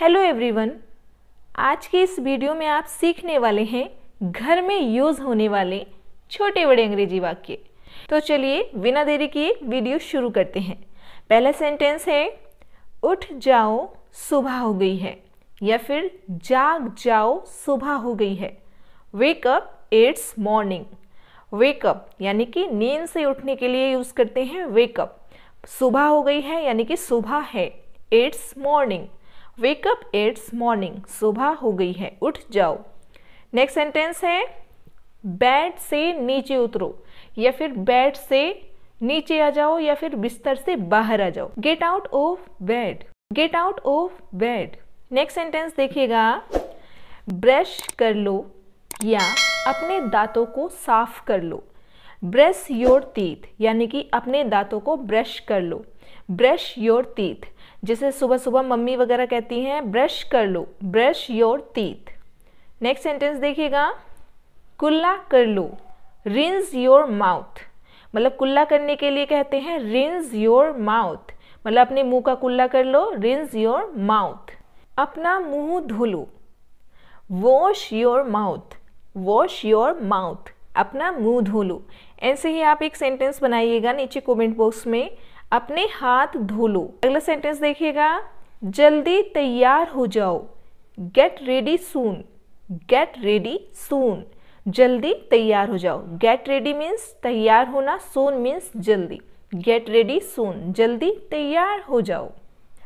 hello everyone आज के इस वीडियो में आप सीखने वाले हैं घर में यूज़ होने वाले छोटे बड़े अंग्रेजी वाक्य तो चलिए बिना देरी किए वीडियो शुरू करते हैं पहला सेंटेंस है उठ जाओ सुबह हो गई है या फिर जाग जाओ सुबह हो गई है wake up it's morning wake up यानी कि नींद से उठने के लिए यूज़ करते हैं वेकअप सुबह हो गई है यानी कि सुबह है it's morning up it's morning सुबह हो गई है उठ जाओ नेक्स्ट सेंटेंस है बेड से नीचे उतरो या फिर बेड से नीचे आ जाओ या फिर बिस्तर से बाहर आ जाओ get out of bed get out of bed next sentence देखिएगा ब्रश कर लो या अपने दांतों को साफ कर लो ब्रश योर तीथ यानी कि अपने दांतों को ब्रश कर लो ब्रश योर तीथ जिसे सुबह सुबह मम्मी वगैरह कहती हैं ब्रश कर लो brush your teeth next sentence देखिएगा कुल्ला कर लो रिंस योर माउथ मतलब कुल्ला करने के लिए कहते हैं रिंस योर माउथ मतलब अपने मुंह का कुल्ला कर लो रिंस योर माउथ अपना मुंह धो लो wash your mouth wash your mouth अपना मुंह धो लो ऐसे ही आप एक सेंटेंस बनाइएगा नीचे कमेंट बॉक्स में अपने हाथ धो लो अगला सेंटेंस देखिएगा जल्दी तैयार हो जाओ get ready soon get ready soon जल्दी तैयार हो जाओ गेट रेडी मीन्स तैयार होना सोन मीन्स जल्दी गेट रेडी सून जल्दी तैयार हो जाओ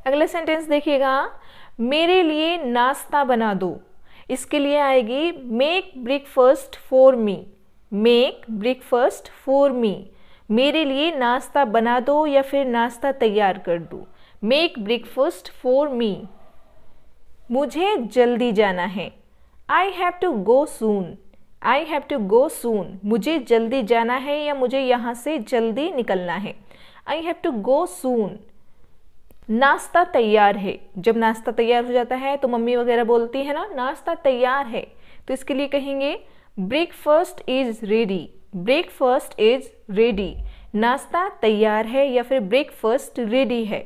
अगला सेंटेंस देखिएगा मेरे लिए नाश्ता बना दो इसके लिए आएगी make breakfast for me make breakfast for me मेरे लिए नाश्ता बना दो या फिर नाश्ता तैयार कर दो मेक ब्रेकफास्ट फॉर मी मुझे जल्दी जाना है I have to go soon I have to go soon मुझे जल्दी जाना है या मुझे यहाँ से जल्दी निकलना है आई हैव टू गो सून नाश्ता तैयार है जब नाश्ता तैयार हो जाता है तो मम्मी वगैरह बोलती है ना नाश्ता तैयार है तो इसके लिए कहेंगे breakfast is ready breakfast is ready नाश्ता तैयार है या फिर ब्रेकफास्ट रेडी है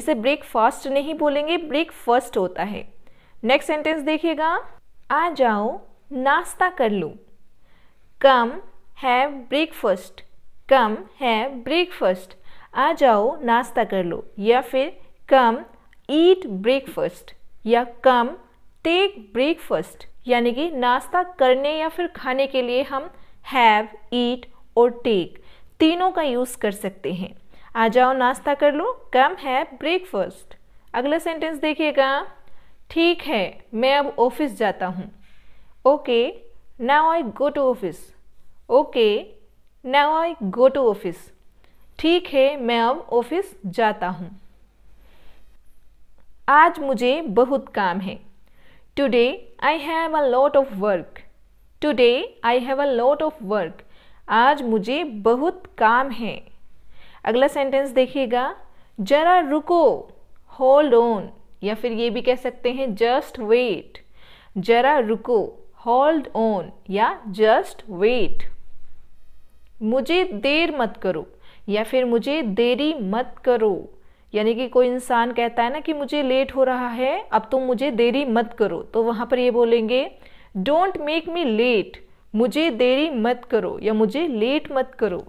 इसे ब्रेकफास्ट नहीं बोलेंगे ब्रेकफास्ट होता है नेक्स्ट सेंटेंस देखिएगा आ जाओ नाश्ता कर लो कम है ब्रेकफास्ट कम है ब्रेकफास्ट आ जाओ नाश्ता कर लो या फिर कम ईट ब्रेकफास्ट या कम टेक ब्रेकफास्ट यानी कि नाश्ता करने या फिर खाने के लिए हम हैव ईट और टेक तीनों का यूज़ कर सकते हैं आ जाओ नाश्ता कर लो कम है ब्रेकफास्ट अगला सेंटेंस देखिएगा ठीक है मैं अब ऑफिस जाता हूँ okay now I go to office okay now I go to office ठीक है मैं अब ऑफिस जाता हूँ आज मुझे बहुत काम है today I have a lot of work today I have a lot of work आज मुझे बहुत काम है अगला सेंटेंस देखिएगा जरा रुको होल्ड ऑन या फिर ये भी कह सकते हैं जस्ट वेट जरा रुको होल्ड ऑन या जस्ट वेट मुझे देर मत करो या फिर मुझे देरी मत करो यानी कि कोई इंसान कहता है ना कि मुझे लेट हो रहा है अब तुम तो मुझे देरी मत करो तो वहाँ पर ये बोलेंगे डोंट मेक मी लेट मुझे देरी मत करो या मुझे लेट मत करो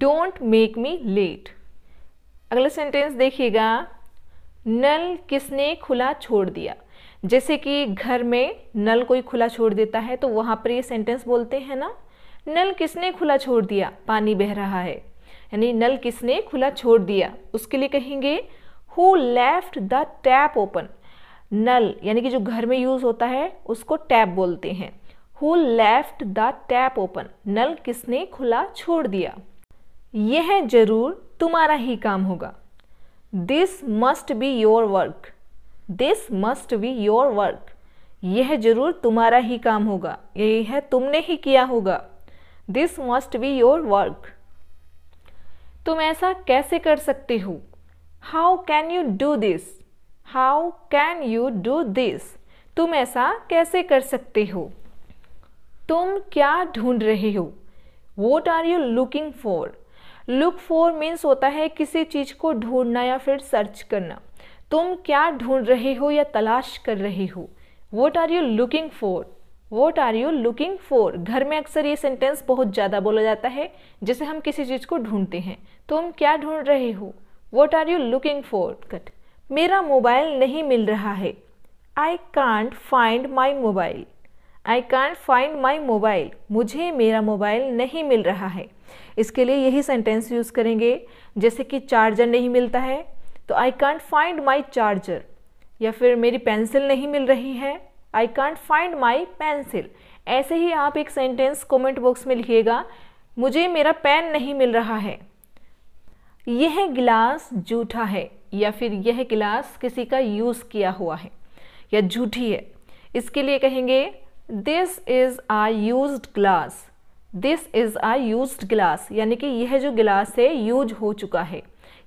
डोंट मेक मी लेट अगला सेंटेंस देखिएगा नल किसने खुला छोड़ दिया जैसे कि घर में नल कोई खुला छोड़ देता है तो वहाँ पर ये सेंटेंस बोलते हैं ना नल किसने खुला छोड़ दिया पानी बह रहा है यानी नल किसने खुला छोड़ दिया उसके लिए कहेंगे who left the tap open नल यानी कि जो घर में यूज़ होता है उसको टैप बोलते हैं who left the tap open नल किसने खुला छोड़ दिया यह जरूर तुम्हारा ही काम होगा this must be your work this must be your work यह जरूर तुम्हारा ही काम होगा यही है तुमने ही किया होगा this must be your work तुम ऐसा कैसे कर सकते हो how can you do this how can you do this तुम ऐसा कैसे कर सकते हो तुम क्या ढूंढ रहे हो what are you looking for look for means होता है किसी चीज़ को ढूंढना या फिर सर्च करना तुम क्या ढूंढ रहे हो या तलाश कर रहे हो what are you looking for what are you looking for घर में अक्सर ये सेंटेंस बहुत ज़्यादा बोला जाता है जैसे हम किसी चीज़ को ढूंढते हैं तुम क्या ढूंढ रहे हो what are you looking for कट मेरा मोबाइल नहीं मिल रहा है I can't find my mobile I can't find my mobile मुझे मेरा मोबाइल नहीं मिल रहा है इसके लिए यही सेंटेंस यूज़ करेंगे जैसे कि चार्जर नहीं मिलता है तो I can't find my charger या फिर मेरी पेंसिल नहीं मिल रही है I can't find my pencil ऐसे ही आप एक सेंटेंस कमेंट बॉक्स में लिखिएगा मुझे मेरा पेन नहीं मिल रहा है यह गिलास जूठा है या फिर यह गिलास किसी का यूज़ किया हुआ है या झूठी है इसके लिए कहेंगे this is a use glass this is a use glass यानी कि यह जो गिलास है यूज हो चुका है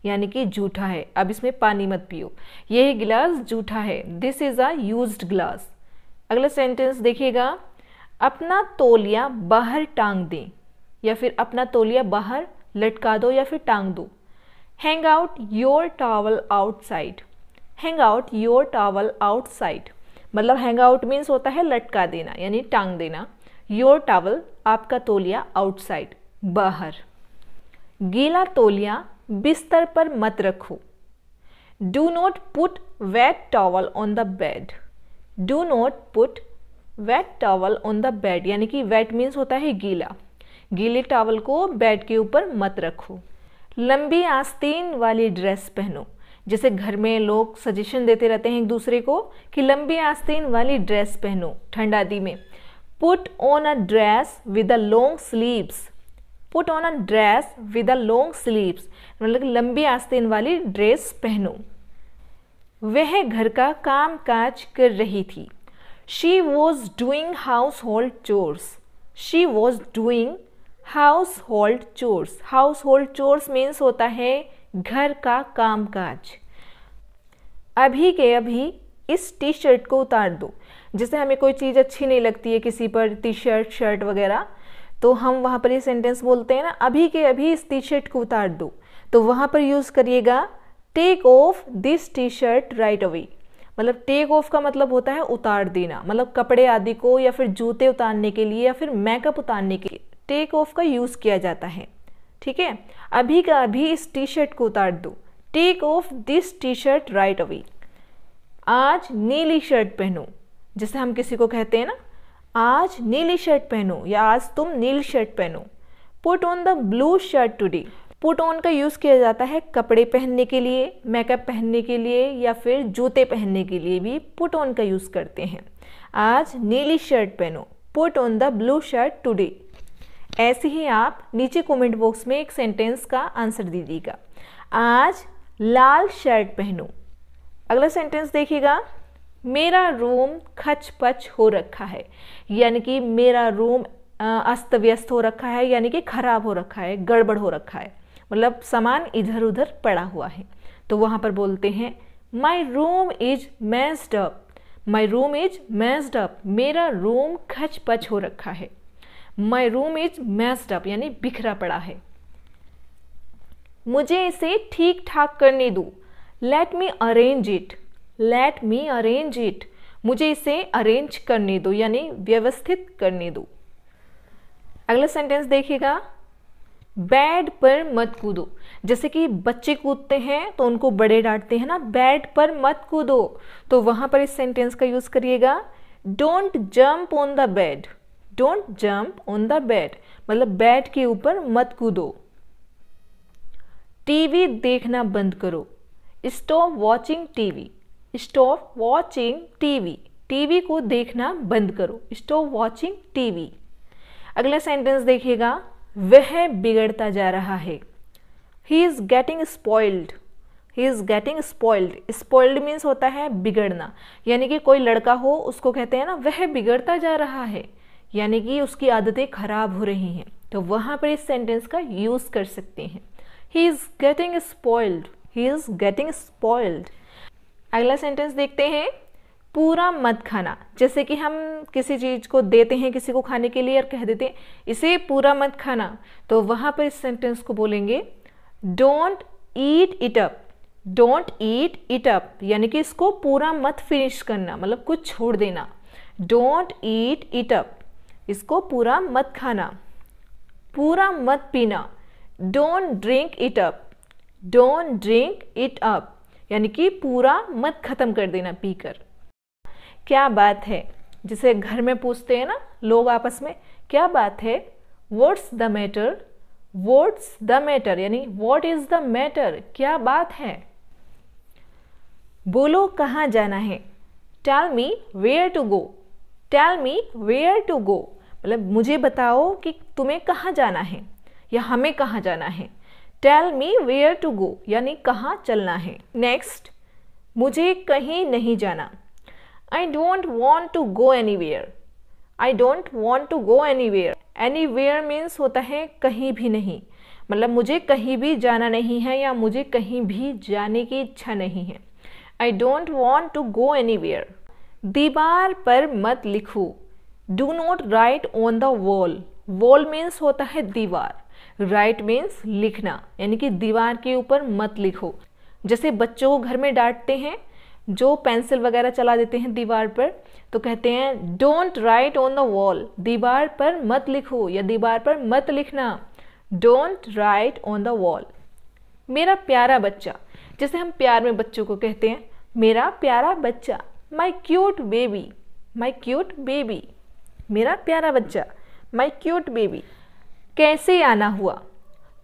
यानी कि जूठा है अब इसमें पानी मत पियो यह गिलास झूठा है दिस इज़ आ यूज गिलास अगला सेंटेंस देखिएगा अपना तोलिया बाहर टांग दें या फिर अपना तोलिया बाहर लटका दो या फिर टांग दो hang out your towel outside hang out your towel outside मतलब हैंग आउट मीन्स होता है लटका देना यानी टांग देना योर टावल आपका तोलिया आउटसाइड बाहर गीला तोलिया बिस्तर पर मत रखो do not put wet towel on the bed do not put wet towel on the bed यानी कि वेट मीन्स होता है गीला गीले टावल को बेड के ऊपर मत रखो लंबी आस्तीन वाली ड्रेस पहनो जैसे घर में लोग सजेशन देते रहते हैं एक दूसरे को कि लंबी आस्तीन वाली ड्रेस पहनो ठंड आदि में put on a dress with a long sleeves put on a dress with a long sleeves मतलब लंबी आस्तीन वाली ड्रेस पहनो वह घर का काम काज कर रही थी she was doing household chores she was doing household chores household chores means होता है घर का कामकाज अभी के अभी इस टी शर्ट को उतार दो जैसे हमें कोई चीज़ अच्छी नहीं लगती है किसी पर टी शर्ट शर्ट वगैरह तो हम वहां पर ये सेंटेंस बोलते हैं ना अभी के अभी इस टी शर्ट को उतार दो तो वहां पर यूज़ करिएगा take off this T shirt right away मतलब टेक ऑफ का मतलब होता है उतार देना मतलब कपड़े आदि को या फिर जूते उतारने के लिए या फिर मेकअप उतारने के लिए टेक ऑफ का यूज़ किया जाता है ठीक है अभी का अभी इस टी शर्ट को उतार दो take off this T shirt right away आज नीली शर्ट पहनो जैसे हम किसी को कहते हैं ना आज नीली शर्ट पहनो या आज तुम नीली शर्ट पहनो put on the blue shirt today put on का यूज़ किया जाता है कपड़े पहनने के लिए मेकअप पहनने के लिए या फिर जूते पहनने के लिए भी पुट ऑन का यूज़ करते हैं आज नीली शर्ट पहनो put on the blue shirt today ऐसे ही आप नीचे कमेंट बॉक्स में एक सेंटेंस का आंसर दीजिएगा आज लाल शर्ट पहनू अगला सेंटेंस देखिएगा मेरा रूम खच पच हो रखा है यानी कि मेरा रूम अस्त व्यस्त हो रखा है यानी कि खराब हो रखा है गड़बड़ हो रखा है मतलब सामान इधर उधर पड़ा हुआ है तो वहाँ पर बोलते हैं my room is messed up my room is messed up मेरा रूम खच पच हो रखा है my room is messed up यानी बिखरा पड़ा है मुझे इसे ठीक ठाक करने दो let me arrange it let me arrange it मुझे इसे अरेंज करने दो यानी व्यवस्थित करने दो अगला सेंटेंस देखिएगा बेड पर मत कूदो जैसे कि बच्चे कूदते हैं तो उनको बड़े डांटते हैं ना बेड पर मत कूदो तो वहां पर इस सेंटेंस का यूज़ करिएगा don't jump on the bed don't jump on the bed मतलब बेड के ऊपर मत कूदो टीवी देखना बंद करो stop watching TV stop watching TV TV को देखना बंद करो स्टॉप वॉचिंग टीवी अगला सेंटेंस देखिएगा वह बिगड़ता जा रहा है he is getting spoiled he is getting spoiled spoiled means होता है बिगड़ना यानी कि कोई लड़का हो उसको कहते हैं ना वह बिगड़ता जा रहा है यानी कि उसकी आदतें खराब हो रही हैं तो वहाँ पर इस सेंटेंस का यूज़ कर सकते हैं he is getting spoiled he is getting spoiled अगला सेंटेंस देखते हैं पूरा मत खाना जैसे कि हम किसी चीज़ को देते हैं किसी को खाने के लिए और कह देते हैं इसे पूरा मत खाना तो वहाँ पर इस सेंटेंस को बोलेंगे don't eat it up don't eat it up यानी कि इसको पूरा मत फिनिश करना मतलब कुछ छोड़ देना डोंट ईट इट अप इसको पूरा मत खाना पूरा मत पीना don't drink it up don't drink it up यानी कि पूरा मत ख़त्म कर देना पीकर क्या बात है जिसे घर में पूछते हैं ना लोग आपस में क्या बात है what's the matter what's the matter यानी वॉट इज़ द मैटर क्या बात है बोलो कहाँ जाना है tell me where to go tell me where to go मतलब मुझे बताओ कि तुम्हें कहाँ जाना है या हमें कहाँ जाना है tell me where to go यानी कहाँ चलना है नेक्स्ट मुझे कहीं नहीं जाना I don't want to go anywhere I don't want to go anywhere anywhere means होता है कहीं भी नहीं मतलब मुझे कहीं भी जाना नहीं है या मुझे कहीं भी जाने की इच्छा नहीं है I don't want to go anywhere दीवार पर मत लिखो do not write on the wall wall means होता है दीवार राइट मीन्स लिखना यानी कि दीवार के ऊपर मत लिखो जैसे बच्चों को घर में डांटते हैं जो पेंसिल वगैरह चला देते हैं दीवार पर तो कहते हैं don't write on the wall दीवार पर मत लिखो या दीवार पर मत लिखना don't write on the wall मेरा प्यारा बच्चा जैसे हम प्यार में बच्चों को कहते हैं मेरा प्यारा बच्चा my cute baby my cute baby मेरा प्यारा बच्चा माई क्यूट बेबी कैसे आना हुआ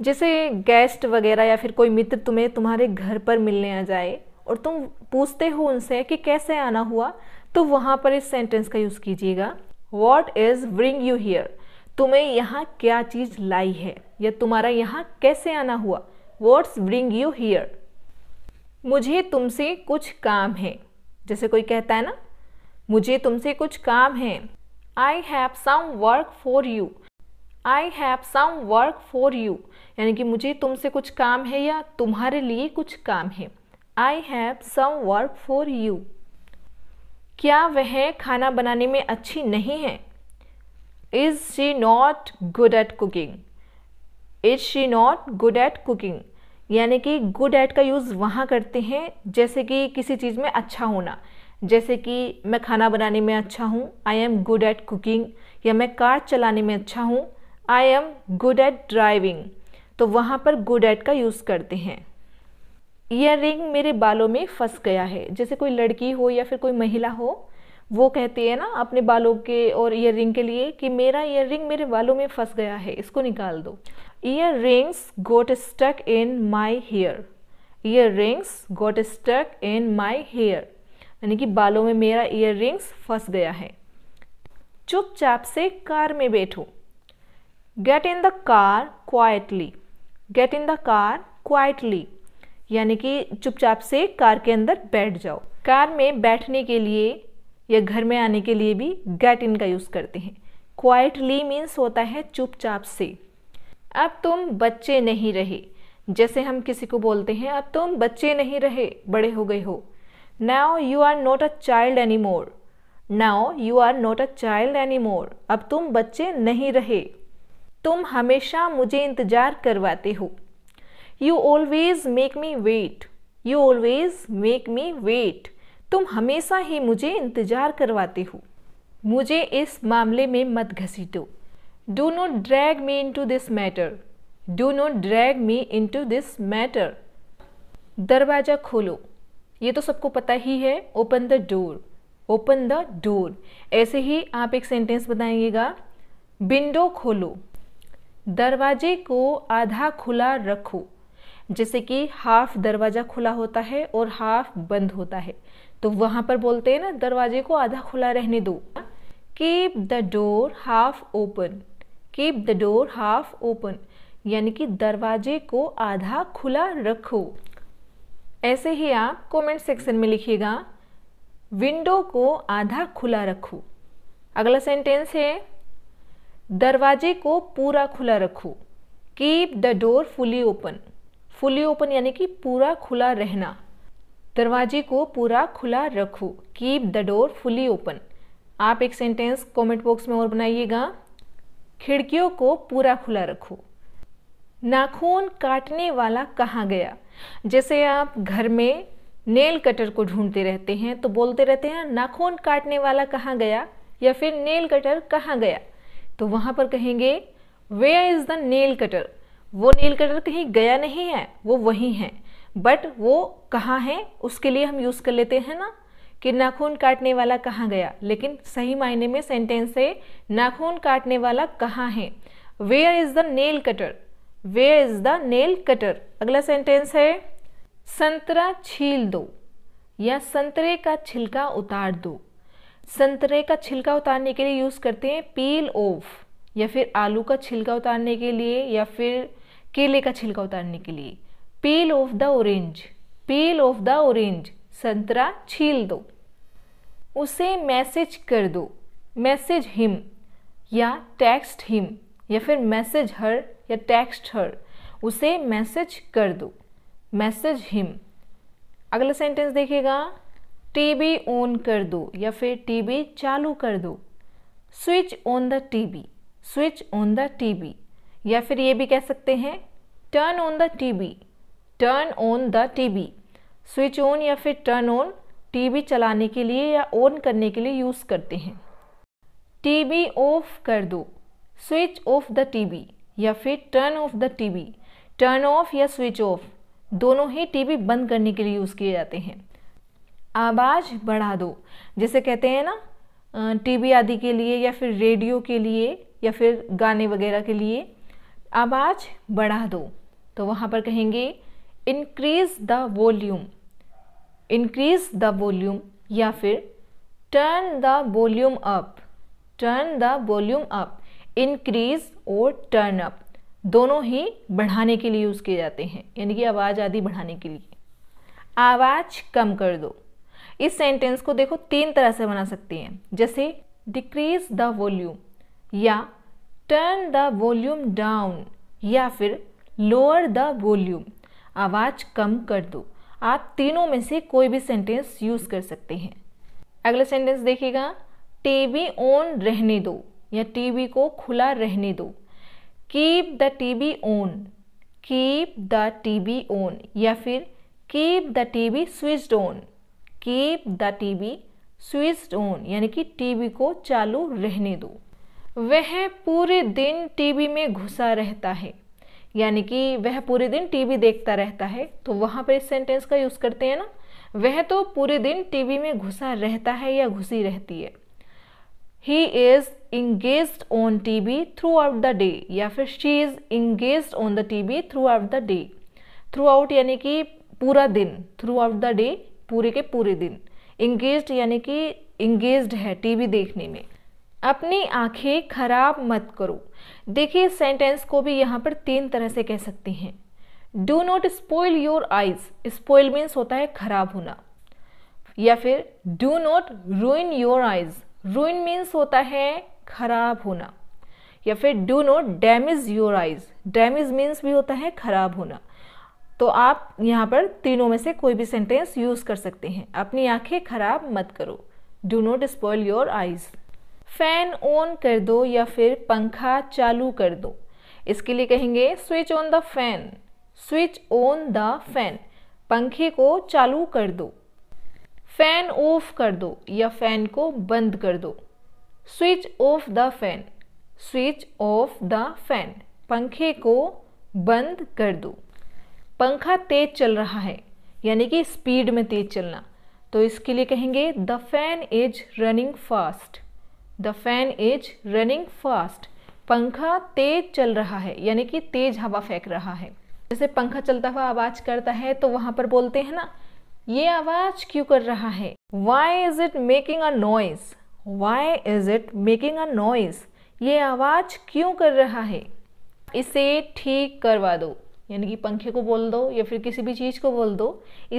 जैसे गेस्ट वगैरह या फिर कोई मित्र तुम्हें तुम्हारे घर पर मिलने आ जाए और तुम पूछते हो उनसे कि कैसे आना हुआ तो वहाँ पर इस सेंटेंस का यूज़ कीजिएगा what is bring you here तुम्हें यहाँ क्या चीज़ लाई है या तुम्हारा यहाँ कैसे आना हुआ वॉट्स ब्रिंग यू हियर मुझे तुमसे कुछ काम है जैसे कोई कहता है ना मुझे तुमसे कुछ काम है I have some work for you I have some work for you यानी कि मुझे तुमसे कुछ काम है या तुम्हारे लिए कुछ काम है I have some work for you क्या वह खाना बनाने में अच्छी नहीं है is she not good at cooking is she not good at cooking यानी कि गुड एट का यूज़ वहाँ करते हैं जैसे कि किसी चीज़ में अच्छा होना जैसे कि मैं खाना बनाने में अच्छा हूँ I am good at cooking या मैं कार चलाने में अच्छा हूँ I am good at driving तो वहाँ पर गुड एट का यूज़ करते हैं ईयर रिंग मेरे बालों में फंस गया है जैसे कोई लड़की हो या फिर कोई महिला हो वो कहती है ना अपने बालों के और ईयर रिंग के लिए कि मेरा ईयर रिंग मेरे बालों में फंस गया है इसको निकाल दो earrings got stuck in my hair earrings got stuck in my hair यानी कि बालों में मेरा ईयर रिंग्स फंस गया है चुपचाप से कार में बैठो get in the car quietly get in the car quietly यानी कि चुपचाप से कार के अंदर बैठ जाओ कार में बैठने के लिए या घर में आने के लिए भी गेट इन का यूज़ करते हैं क्वाइटली मीन्स होता है चुपचाप से अब तुम बच्चे नहीं रहे जैसे हम किसी को बोलते हैं अब तुम बच्चे नहीं रहे बड़े हो गए हो now you are not a child anymore now you are not a child anymore अब तुम बच्चे नहीं रहे तुम हमेशा मुझे इंतज़ार करवाते हो you always make me wait you always make me wait तुम हमेशा ही मुझे इंतज़ार करवाते हो मुझे इस मामले में मत घसीटो do not drag me into this matter do not drag me into this matter दरवाज़ा खोलो ये तो सबको पता ही है open the door open the door ऐसे ही आप एक सेंटेंस बनाइएगा विंडो खोलो दरवाजे को आधा खुला रखो जैसे कि हाफ दरवाज़ा खुला होता है और हाफ बंद होता है तो वहां पर बोलते हैं ना दरवाजे को आधा खुला रहने दो keep the door half open keep the door half open यानी कि दरवाजे को आधा खुला रखो ऐसे ही आप कमेंट सेक्शन में लिखिएगा विंडो को आधा खुला रखो अगला सेंटेंस है दरवाजे को पूरा खुला रखो keep the door fully open fully open यानी कि पूरा खुला रहना दरवाजे को पूरा खुला रखो keep the door fully open आप एक सेंटेंस कमेंट बॉक्स में और बनाइएगा खिड़कियों को पूरा खुला रखो नाखून काटने वाला कहाँ गया जैसे आप घर में नेल कटर को ढूंढते रहते हैं तो बोलते रहते हैं नाखून काटने वाला कहाँ गया या फिर नेल कटर कहाँ गया तो वहाँ पर कहेंगे where is the nail cutter वो नेल कटर कहीं गया नहीं है वो वहीं है बट वो कहाँ है उसके लिए हम यूज़ कर लेते हैं ना कि नाखून काटने वाला कहाँ गया लेकिन सही मायने में सेंटेंस है नाखून काटने वाला कहाँ है where is the nail cutter where is the nail cutter अगला सेंटेंस है संतरा छील दो या संतरे का छिलका उतार दो संतरे का छिलका उतारने के लिए यूज़ करते हैं पील ऑफ या फिर आलू का छिलका उतारने के लिए या फिर केले का छिलका उतारने के लिए peel off the orange peel off the orange संतरा छील दो उसे मैसेज कर दो मैसेज हिम या टेक्स्ट हिम या फिर मैसेज हर या टेक्स्ट हर उसे मैसेज कर दो मैसेज हिम अगला सेंटेंस देखिएगा टीवी ऑन कर दो या फिर टीवी चालू कर दो switch on the TV switch on the TV या फिर ये भी कह सकते हैं turn on the TV turn on the TV switch on या फिर टर्न ऑन टीवी चलाने के लिए या ऑन करने के लिए यूज़ करते हैं टीवी ऑफ कर दो स्विच ऑफ द टीवी या फिर turn off the TV turn off या स्विच ऑफ दोनों ही टीवी बंद करने के लिए यूज़ किए जाते हैं आवाज़ बढ़ा दो जैसे कहते हैं ना टीवी आदि के लिए या फिर रेडियो के लिए या फिर गाने वगैरह के लिए आवाज़ बढ़ा दो तो वहाँ पर कहेंगे increase the volume increase the volume या फिर turn the volume up turn the volume up increase और टर्न अप दोनों ही बढ़ाने के लिए यूज़ किए जाते हैं यानी कि आवाज़ आदि बढ़ाने के लिए आवाज़ कम कर दो इस सेंटेंस को देखो तीन तरह से बना सकते हैं जैसे डिक्रीज द वॉल्यूम या टर्न द वॉल्यूम डाउन या फिर लोअर द वॉल्यूम आवाज़ कम कर दो आप तीनों में से कोई भी सेंटेंस यूज़ कर सकते हैं अगला सेंटेंस देखिएगा टीवी ऑन रहने दो या टीवी को खुला रहने दो keep the TV on keep the TV on या फिर keep the TV switched on keep the TV switched on यानी कि टीवी को चालू रहने दो वह पूरे दिन टीवी में घुसा रहता है यानी कि वह पूरे दिन टीवी देखता रहता है तो वहाँ पर इस सेंटेंस का यूज़ करते हैं ना वह तो पूरे दिन टीवी में घुसा रहता है या घुसी रहती है he is engage on T V throughout the day या फिर she is engage on the T V throughout the day throughout यानी कि पूरा दिन थ्रू आउट द डे पूरे के पूरे दिन इंगेज यानी कि इंगेज है टीवी देखने में अपनी आंखें खराब मत करो देखिए इस सेंटेंस को भी यहाँ पर तीन तरह से कह सकते हैं do not spoil your eyes spoil means होता है खराब होना या फिर do not ruin your eyes ruin means होता है खराब होना या फिर do not damage your eyes damage means भी होता है खराब होना तो आप यहाँ पर तीनों में से कोई भी सेंटेंस यूज कर सकते हैं अपनी आंखें खराब मत करो do not spoil your eyes fan on कर दो या फिर पंखा चालू कर दो इसके लिए कहेंगे switch on the fan switch on the fan पंखे को चालू कर दो फैन ऑफ कर दो या फैन को बंद कर दो switch off the fan switch off the fan पंखे को बंद कर दो पंखा तेज चल रहा है यानी कि स्पीड में तेज चलना तो इसके लिए कहेंगे the fan is running fast the fan is running fast पंखा तेज चल रहा है यानी कि तेज हवा फेंक रहा है जैसे पंखा चलता हुआ आवाज़ करता है तो वहाँ पर बोलते हैं ना ये आवाज क्यों कर रहा है why is it making a noise why is it making a noise ये आवाज क्यों कर रहा है इसे ठीक करवा दो यानी कि पंखे को बोल दो या फिर किसी भी चीज को बोल दो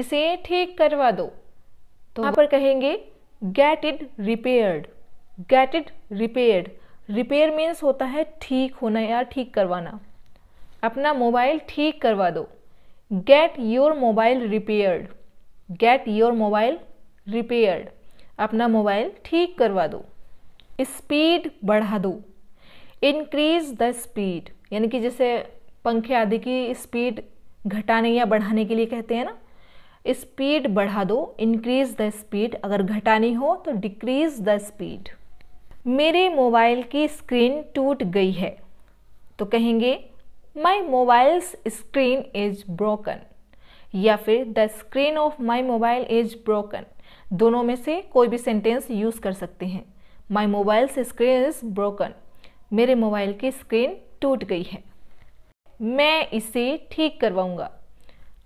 इसे ठीक करवा दो तो यहाँ पर कहेंगे get it repaired get it repaired repair means होता है ठीक होना या ठीक करवाना अपना मोबाइल ठीक करवा दो get your mobile repaired get your mobile repaired अपना मोबाइल ठीक करवा दो स्पीड बढ़ा दो इंक्रीज द स्पीड यानी कि जैसे पंखे आदि की स्पीड घटाने या बढ़ाने के लिए कहते हैं ना स्पीड बढ़ा दो इंक्रीज द स्पीड अगर घटानी हो तो डिक्रीज द स्पीड मेरे मोबाइल की स्क्रीन टूट गई है तो कहेंगे my mobile's screen is broken या फिर the screen of my mobile is broken दोनों में से कोई भी सेंटेंस यूज़ कर सकते हैं माई मोबाइल से स्क्रीन इज ब्रोकन मेरे मोबाइल की स्क्रीन टूट गई है मैं इसे ठीक करवाऊंगा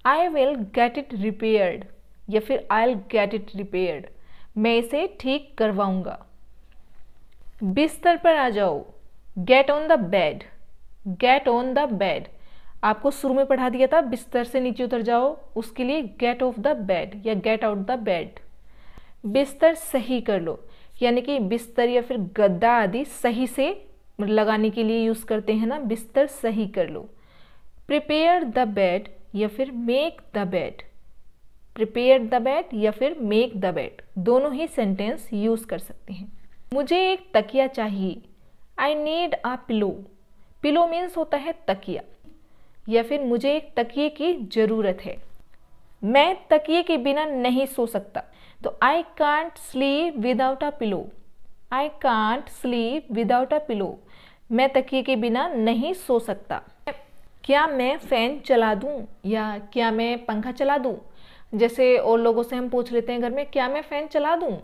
I will get it repaired या फिर I will get it repaired मैं इसे ठीक करवाऊंगा बिस्तर पर आ जाओ get on the bed get on the bed आपको शुरू में पढ़ा दिया था बिस्तर से नीचे उतर जाओ उसके लिए गेट ऑफ द बेड या गेट आउट द बेड बिस्तर सही कर लो यानी कि बिस्तर या फिर गद्दा आदि सही से लगाने के लिए यूज़ करते हैं ना बिस्तर सही कर लो प्रिपेयर द बेड या फिर make the bed prepare the bed या फिर मेक द बेड दोनों ही सेंटेंस यूज़ कर सकते हैं मुझे एक तकिया चाहिए I need a pillow pillow means होता है तकिया या फिर मुझे एक तकिए की ज़रूरत है मैं तकिए के बिना नहीं सो सकता तो I can't sleep without a pillow I can't sleep without a pillow मैं तकिए के बिना नहीं सो सकता क्या मैं फ़ैन चला दूं या क्या मैं पंखा चला दूं जैसे और लोगों से हम पूछ लेते हैं घर में क्या मैं फ़ैन चला दूं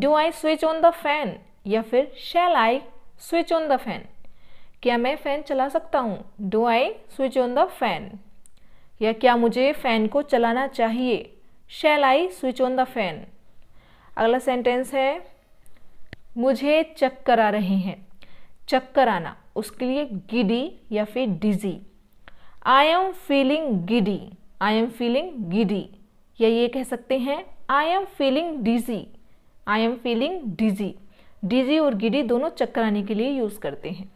do I switch on the fan या फिर shall I switch on the fan क्या मैं फ़ैन चला सकता हूँ do I switch on the fan या क्या मुझे फ़ैन को चलाना चाहिए shall I switch on the fan अगला सेंटेंस है मुझे चक्कर आ रहे हैं चक्कर आना उसके लिए गिडी या फिर dizzy I am feeling giddy I am feeling giddy या ये कह सकते हैं I am feeling dizzy I am feeling dizzy dizzy और गिडी दोनों चक्कर आने के लिए यूज़ करते हैं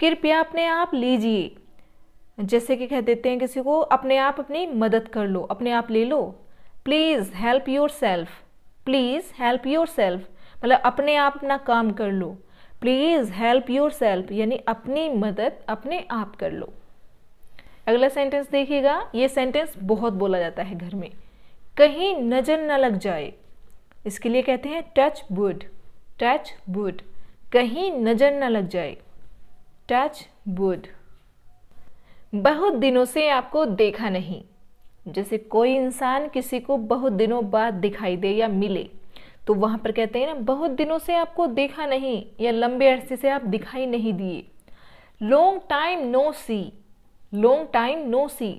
कृपया अपने आप लीजिए जैसे कि कह देते हैं किसी को अपने आप अपनी मदद कर लो अपने आप ले लो please help yourself please help yourself मतलब अपने आप अपना काम कर लो प्लीज़ हेल्प योर सेल्फ यानी अपनी मदद अपने आप कर लो अगला सेंटेंस देखिएगा ये सेंटेंस बहुत बोला जाता है घर में कहीं नज़र न लग जाए इसके लिए कहते हैं टच वुड टच वुड कहीं नज़र न लग जाए टच वुड बहुत दिनों से आपको देखा नहीं जैसे कोई इंसान किसी को बहुत दिनों बाद दिखाई दे या मिले तो वहाँ पर कहते हैं ना बहुत दिनों से आपको देखा नहीं या लंबे अरसे से आप दिखाई नहीं दिए long time no see long time no see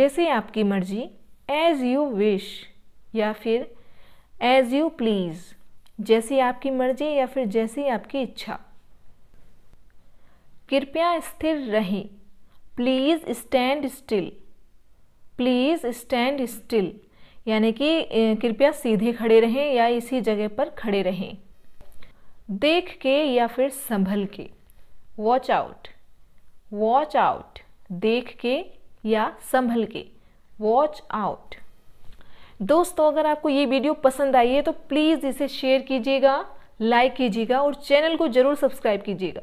जैसे आपकी मर्जी एज यू विश या फिर एज यू प्लीज़ जैसी आपकी मर्जी या फिर जैसी आपकी इच्छा कृपया स्थिर रहें please stand still please stand still यानी कि कृपया सीधे खड़े रहें या इसी जगह पर खड़े रहें देख के या फिर संभल के वॉच आउट वॉच आउट देख के या संभल के वॉच आउट दोस्तों अगर आपको ये वीडियो पसंद आई है तो प्लीज़ इसे शेयर कीजिएगा लाइक कीजिएगा और चैनल को ज़रूर सब्सक्राइब कीजिएगा